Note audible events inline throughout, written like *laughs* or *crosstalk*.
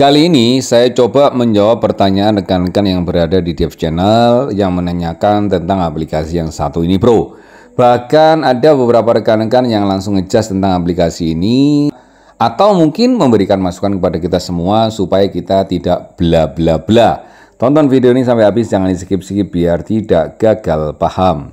Kali ini saya coba menjawab pertanyaan rekan-rekan yang berada di Dev Channel yang menanyakan tentang aplikasi yang satu ini bro. Bahkan ada beberapa rekan-rekan yang langsung ngejas tentang aplikasi ini atau mungkin memberikan masukan kepada kita semua supaya kita tidak bla bla bla. Tonton video ini sampai habis jangan di skip-skip biar tidak gagal paham.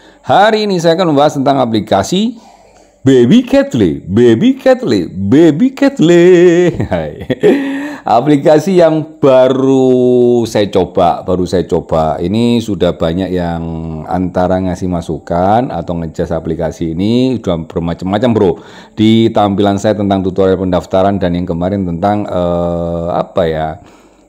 Hari ini saya akan membahas tentang aplikasi Baby Catly, Baby Catly, Baby Catly. aplikasi yang baru saya coba, baru saya coba. Ini sudah banyak yang antara ngasih masukan atau ngejas aplikasi ini sudah bermacam-macam, Bro. Di tampilan saya tentang tutorial pendaftaran dan yang kemarin tentang uh, apa ya?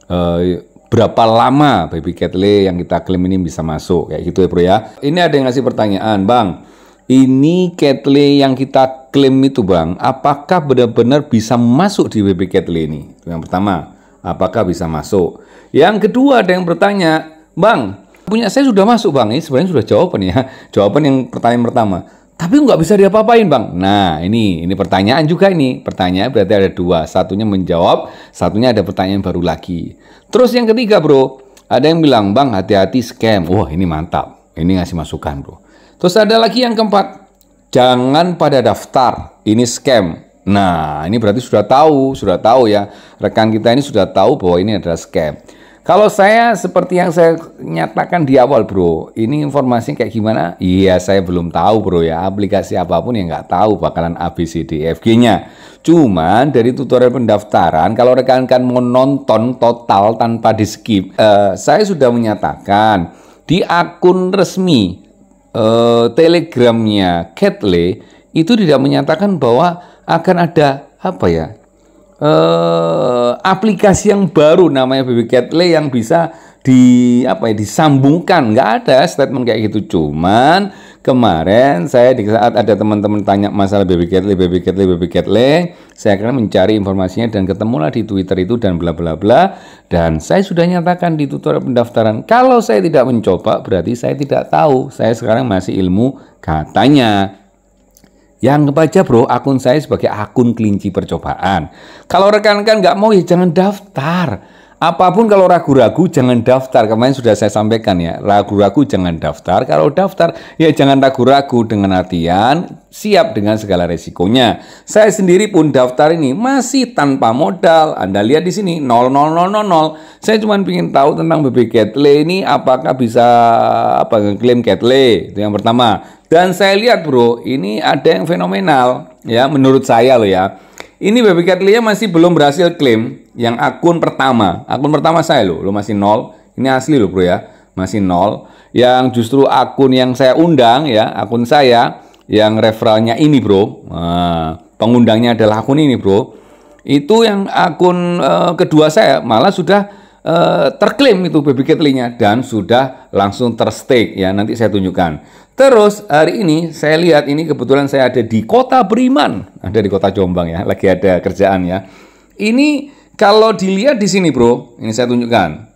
Uh, berapa lama baby Catley yang kita klaim ini bisa masuk kayak gitu ya bro ya ini ada yang ngasih pertanyaan bang ini Catley yang kita klaim itu bang apakah benar-benar bisa masuk di baby Catley ini yang pertama apakah bisa masuk yang kedua ada yang bertanya bang punya saya sudah masuk bang ini sebenarnya sudah jawaban ya jawaban yang pertanyaan pertama tapi nggak bisa diapa-apain bang. Nah ini ini pertanyaan juga ini. Pertanyaan berarti ada dua. Satunya menjawab, satunya ada pertanyaan baru lagi. Terus yang ketiga bro, ada yang bilang bang hati-hati scam. Wah ini mantap. Ini ngasih masukan bro. Terus ada lagi yang keempat, jangan pada daftar. Ini scam. Nah, ini berarti sudah tahu, sudah tahu ya. Rekan kita ini sudah tahu bahwa ini adalah scam. Kalau saya seperti yang saya nyatakan di awal bro, ini informasi kayak gimana? Iya saya belum tahu bro ya, aplikasi apapun yang nggak tahu bakalan ABCDFG-nya. Cuman dari tutorial pendaftaran, kalau rekan-rekan mau nonton total tanpa di skip, eh, saya sudah menyatakan di akun resmi eh, telegramnya Catley itu tidak menyatakan bahwa akan ada apa ya eh, aplikasi yang baru namanya BB Catley yang bisa di apa ya disambungkan nggak ada statement kayak gitu cuman kemarin saya di saat ada teman-teman tanya masalah baby catley baby catley baby catley saya akan mencari informasinya dan ketemulah di twitter itu dan bla bla bla dan saya sudah nyatakan di tutorial pendaftaran kalau saya tidak mencoba berarti saya tidak tahu saya sekarang masih ilmu katanya yang ya, kebaca bro, akun saya sebagai akun kelinci percobaan. Kalau rekan-rekan nggak mau ya jangan daftar. Apapun kalau ragu-ragu jangan daftar. Kemarin sudah saya sampaikan ya, ragu-ragu jangan daftar. Kalau daftar ya jangan ragu-ragu dengan artian siap dengan segala resikonya. Saya sendiri pun daftar ini masih tanpa modal. Anda lihat di sini 00000. Saya cuma ingin tahu tentang BB Catle ini apakah bisa apa klaim Catle. Itu yang pertama. Dan saya lihat bro, ini ada yang fenomenal ya menurut saya loh ya ini Baby Lia masih belum berhasil klaim yang akun pertama. Akun pertama saya loh, lo masih nol. Ini asli loh bro ya, masih nol. Yang justru akun yang saya undang ya, akun saya yang referalnya ini bro. Nah, pengundangnya adalah akun ini bro. Itu yang akun uh, kedua saya malah sudah Eh, terklaim itu baby catlinya dan sudah langsung terstake ya nanti saya tunjukkan. Terus hari ini saya lihat ini kebetulan saya ada di Kota Beriman, ada di Kota Jombang ya, lagi ada kerjaan ya. Ini kalau dilihat di sini bro, ini saya tunjukkan.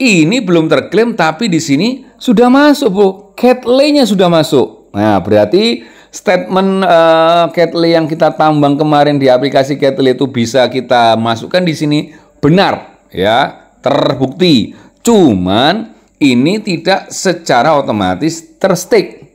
Ini belum terklaim tapi di sini sudah masuk bro, catlinya sudah masuk. Nah berarti statement uh, eh, Catley yang kita tambang kemarin di aplikasi Catley itu bisa kita masukkan di sini benar ya terbukti. Cuman ini tidak secara otomatis terstik.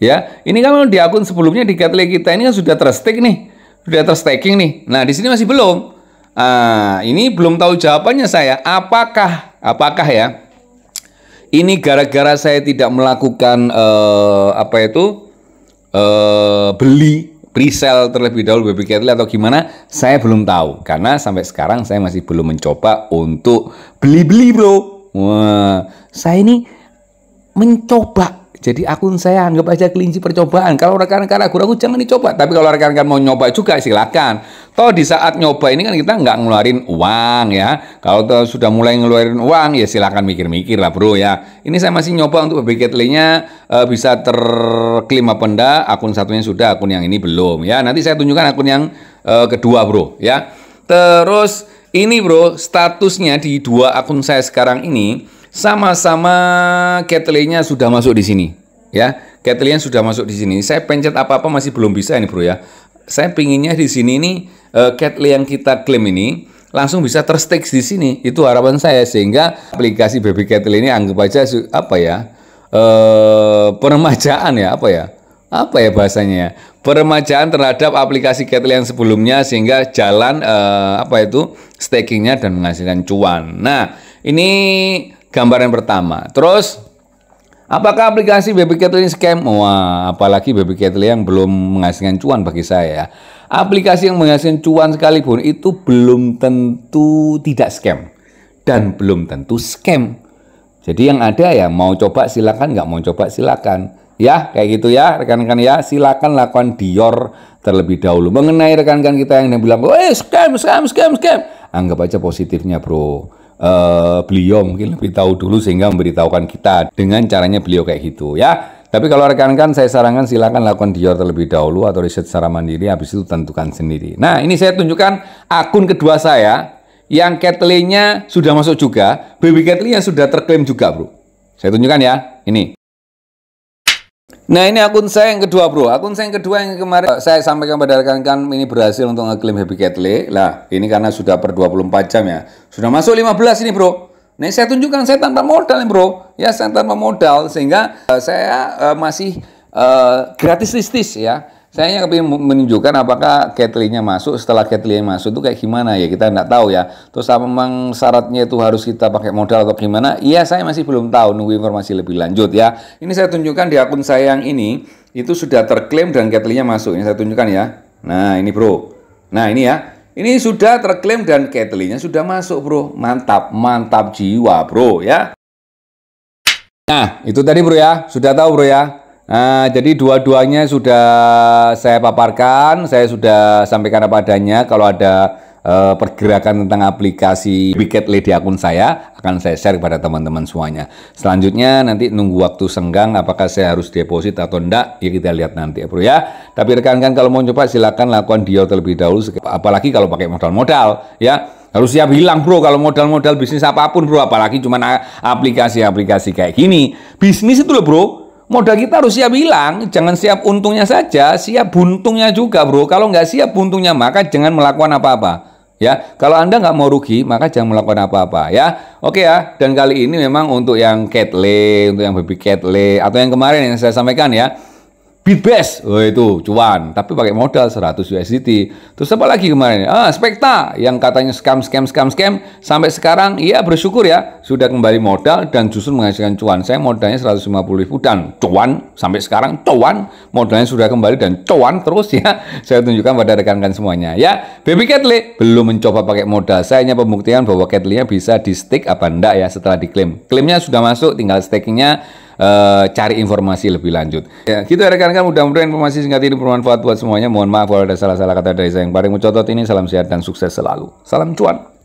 Ya, ini kan di akun sebelumnya di Catley kita ini kan sudah terstik nih, sudah terstaking nih. Nah, di sini masih belum. Ah, ini belum tahu jawabannya saya. Apakah apakah ya? Ini gara-gara saya tidak melakukan uh, apa itu? Uh, beli pre-sale terlebih dahulu baby kettle atau gimana saya belum tahu karena sampai sekarang saya masih belum mencoba untuk beli-beli bro wah saya ini mencoba jadi akun saya anggap aja kelinci percobaan. Kalau rekan-rekan ragu-ragu jangan dicoba. Tapi kalau rekan-rekan mau nyoba juga silakan. Toh di saat nyoba ini kan kita nggak ngeluarin uang ya. Kalau toh sudah mulai ngeluarin uang ya silakan mikir-mikir lah bro ya. Ini saya masih nyoba untuk BBK lainnya e, eh, bisa terklim apa enggak. Akun satunya sudah, akun yang ini belum ya. Nanti saya tunjukkan akun yang e, kedua bro ya. Terus ini bro statusnya di dua akun saya sekarang ini sama-sama ketelinya sudah masuk di sini, ya. ketelinya sudah masuk di sini. Saya pencet apa-apa masih belum bisa ini, Bro ya. Saya pinginnya di sini ini eh, ketel yang kita klaim ini langsung bisa terstix di sini. Itu harapan saya sehingga aplikasi Baby ketel ini anggap aja apa ya? eh peremajaan ya, apa ya? apa ya bahasanya ya, peremajaan terhadap aplikasi ketel yang sebelumnya sehingga jalan eh, apa itu stakingnya dan menghasilkan cuan nah ini gambar yang pertama. Terus Apakah aplikasi Baby Kettle ini scam? Wah, apalagi Baby Kettle yang belum menghasilkan cuan bagi saya. Aplikasi yang menghasilkan cuan sekalipun itu belum tentu tidak scam dan belum tentu scam. Jadi yang ada ya mau coba silakan, nggak mau coba silakan. Ya, kayak gitu ya, rekan-rekan ya. Silakan lakukan Dior terlebih dahulu. Mengenai rekan-rekan kita yang bilang, "Eh, scam, scam, scam, scam." Anggap aja positifnya, Bro uh, beliau mungkin lebih tahu dulu sehingga memberitahukan kita dengan caranya beliau kayak gitu ya. Tapi kalau rekan-rekan saya sarankan silahkan lakukan Dior terlebih dahulu atau riset secara mandiri habis itu tentukan sendiri. Nah, ini saya tunjukkan akun kedua saya yang kathleen nya sudah masuk juga, baby Kathleen yang sudah terklaim juga, Bro. Saya tunjukkan ya, ini. Nah ini akun saya yang kedua bro Akun saya yang kedua yang kemarin eh, saya sampaikan pada rekan-rekan Ini berhasil untuk ngeklaim Happy Cat Lah ini karena sudah per 24 jam ya Sudah masuk 15 ini bro nah, Nih saya tunjukkan saya tanpa modal nih bro Ya saya tanpa modal Sehingga uh, saya uh, masih uh, gratis listis ya saya hanya ingin menunjukkan apakah catley masuk setelah Catley masuk itu kayak gimana ya kita nggak tahu ya terus apa memang syaratnya itu harus kita pakai modal atau gimana iya saya masih belum tahu nunggu informasi lebih lanjut ya ini saya tunjukkan di akun saya yang ini itu sudah terklaim dan catley masuk ini saya tunjukkan ya nah ini bro nah ini ya ini sudah terklaim dan catley sudah masuk bro mantap mantap jiwa bro ya nah itu tadi bro ya sudah tahu bro ya Nah, jadi dua-duanya sudah saya paparkan, saya sudah sampaikan apa adanya. Kalau ada eh, pergerakan tentang aplikasi Wicked Lady akun saya, akan saya share kepada teman-teman semuanya. Selanjutnya nanti nunggu waktu senggang, apakah saya harus deposit atau enggak, ya kita lihat nanti ya bro ya. Tapi rekan-rekan kalau mau coba silakan lakukan deal terlebih dahulu, apalagi kalau pakai modal-modal ya harus siap hilang bro kalau modal-modal bisnis apapun bro apalagi cuma aplikasi-aplikasi kayak gini bisnis itu loh bro modal kita harus siap hilang, jangan siap untungnya saja, siap buntungnya juga bro. Kalau nggak siap buntungnya maka jangan melakukan apa-apa. Ya, kalau Anda nggak mau rugi, maka jangan melakukan apa-apa ya. Oke ya, dan kali ini memang untuk yang Catley, untuk yang baby Catley, atau yang kemarin yang saya sampaikan ya, Bitbest, oh itu cuan, tapi pakai modal 100 USDT. Terus apa lagi kemarin? Ah, Spekta yang katanya scam scam scam scam sampai sekarang iya bersyukur ya sudah kembali modal dan justru menghasilkan cuan. Saya modalnya 150 ribu dan cuan sampai sekarang cuan, modalnya sudah kembali dan cuan terus ya. *laughs* Saya tunjukkan pada rekan-rekan semuanya ya. Baby Catley belum mencoba pakai modal. Saya hanya pembuktian bahwa catley bisa di stake apa enggak ya setelah diklaim. Klaimnya sudah masuk, tinggal stakingnya uh, cari informasi lebih lanjut. Ya, gitu rekan-rekan mudah-mudahan informasi singkat ini bermanfaat buat semuanya. Mohon maaf kalau ada salah-salah kata dari saya yang paling mencotot ini. Salam sehat dan sukses selalu. Salam cuan.